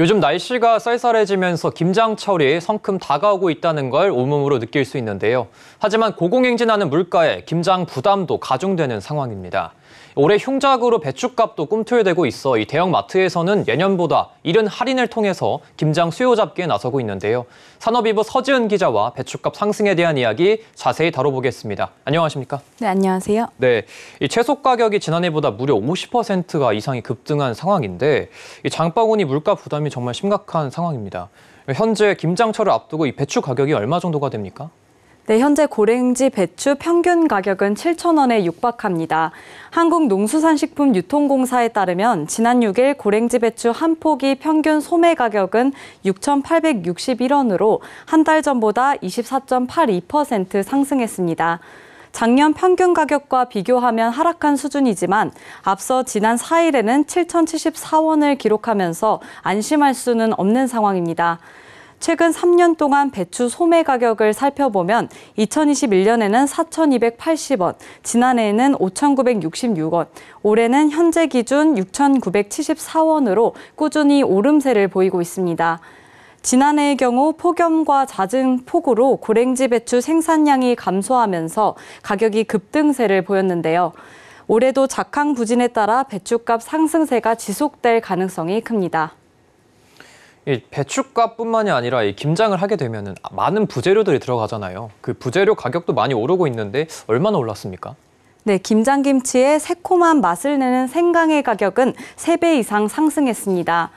요즘 날씨가 쌀쌀해지면서 김장철이 성큼 다가오고 있다는 걸 온몸으로 느낄 수 있는데요. 하지만 고공행진하는 물가에 김장 부담도 가중되는 상황입니다. 올해 흉작으로 배춧값도 꿈틀대고 있어 이 대형 마트에서는 예년보다 이른 할인을 통해서 김장 수요 잡기에 나서고 있는데요. 산업이부 서지은 기자와 배춧값 상승에 대한 이야기 자세히 다뤄보겠습니다. 안녕하십니까? 네, 안녕하세요. 네, 이 채소 가격이 지난해보다 무려 50%가 이상이 급등한 상황인데 이 장바구니 물가 부담이 정말 심각한 상황입니다. 현재 김장철을 앞두고 이 배추 가격이 얼마 정도가 됩니까? 네, 현재 고랭지 배추 평균 가격은 7,000원에 육박합니다. 한국농수산식품 유통공사에 따르면 지난 6일 고랭지 배추 한 포기 평균 소매 가격은 6,861원으로 한 달 전보다 24.82% 상승했습니다. 작년 평균 가격과 비교하면 하락한 수준이지만 앞서 지난 4일에는 7,074원을 기록하면서 안심할 수는 없는 상황입니다. 최근 3년 동안 배추 소매 가격을 살펴보면 2021년에는 4,280원, 지난해에는 5,966원, 올해는 현재 기준 6,974원으로 꾸준히 오름세를 보이고 있습니다. 지난해의 경우 폭염과 잦은 폭우로 고랭지 배추 생산량이 감소하면서 가격이 급등세를 보였는데요. 올해도 작황 부진에 따라 배추값 상승세가 지속될 가능성이 큽니다. 이 배춧값뿐만이 아니라 이 김장을 하게 되면 많은 부재료들이 들어가잖아요. 그 부재료 가격도 많이 오르고 있는데 얼마나 올랐습니까? 네, 김장김치의 새콤한 맛을 내는 생강의 가격은 3배 이상 상승했습니다.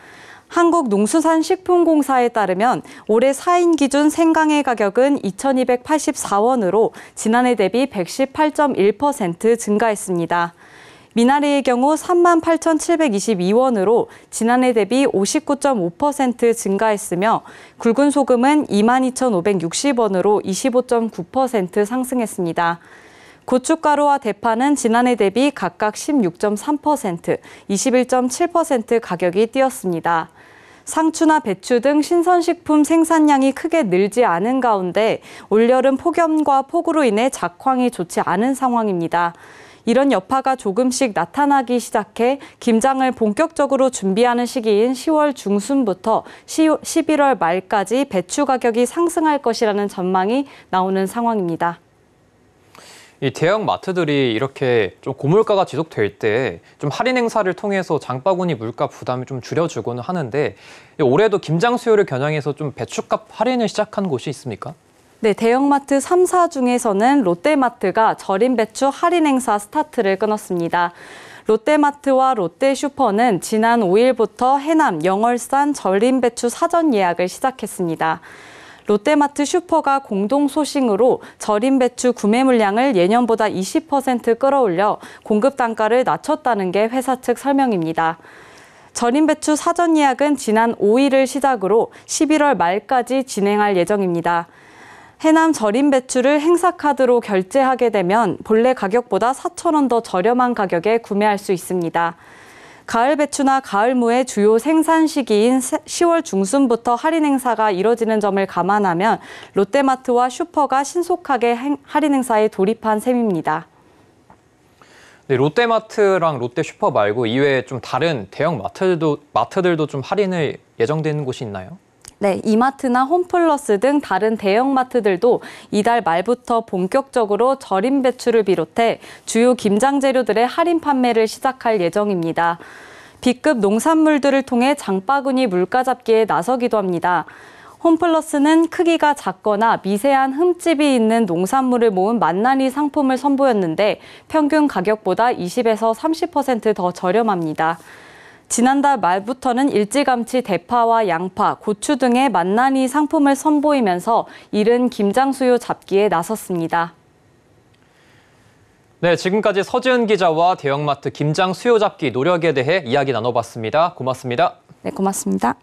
한국농수산식품공사에 따르면 올해 4인 기준 생강의 가격은 2,284원으로 지난해 대비 118.1% 증가했습니다. 미나리의 경우 38,722원으로 지난해 대비 59.5% 증가했으며 굵은 소금은 22,560원으로 25.9% 상승했습니다. 고춧가루와 대파는 지난해 대비 각각 16.3%, 21.7% 가격이 뛰었습니다. 상추나 배추 등 신선식품 생산량이 크게 늘지 않은 가운데 올여름 폭염과 폭우로 인해 작황이 좋지 않은 상황입니다. 이런 여파가 조금씩 나타나기 시작해 김장을 본격적으로 준비하는 시기인 10월 중순부터 11월 말까지 배추 가격이 상승할 것이라는 전망이 나오는 상황입니다. 이 대형 마트들이 이렇게 좀 고물가가 지속될 때 좀 할인 행사를 통해서 장바구니 물가 부담을 좀줄여주고 하는데 올해도 김장 수요를 겨냥해서 좀 배추값 할인을 시작한 곳이 있습니까? 네, 대형마트 3사 중에서는 롯데마트가 절임 배추 할인 행사 스타트를 끊었습니다. 롯데마트와 롯데슈퍼는 지난 5일부터 해남 영월산 절임 배추 사전 예약을 시작했습니다. 롯데마트 슈퍼가 공동 소싱으로 절임 배추 구매 물량을 예년보다 20% 끌어올려 공급 단가를 낮췄다는 게 회사 측 설명입니다. 절임 배추 사전 예약은 지난 5일을 시작으로 11월 말까지 진행할 예정입니다. 해남 절임 배추를 행사카드로 결제하게 되면 본래 가격보다 4천원더 저렴한 가격에 구매할 수 있습니다. 가을 배추나 가을무의 주요 생산 시기인 10월 중순부터 할인 행사가 이뤄지는 점을 감안하면 롯데마트와 슈퍼가 신속하게 할인 행사에 돌입한 셈입니다. 네, 롯데마트랑 롯데슈퍼 말고 이외에 좀 다른 대형 마트들도 마트들도 좀 할인을 예정되는 곳이 있나요? 네, 이마트나 홈플러스 등 다른 대형마트들도 이달 말부터 본격적으로 절임 배추를 비롯해 주요 김장 재료들의 할인 판매를 시작할 예정입니다. B급 농산물들을 통해 장바구니 물가 잡기에 나서기도 합니다. 홈플러스는 크기가 작거나 미세한 흠집이 있는 농산물을 모은 만나니 상품을 선보였는데 평균 가격보다 20에서 30%더 저렴합니다. 지난달 말부터는 일찌감치 대파와 양파, 고추 등의 만난이 상품을 선보이면서 이른 김장수요 잡기에 나섰습니다. 네, 지금까지 서지은 기자와 대형마트 김장 수요 잡기 노력에 대해 이야기 나눠봤습니다. 고맙습니다. 네, 고맙습니다.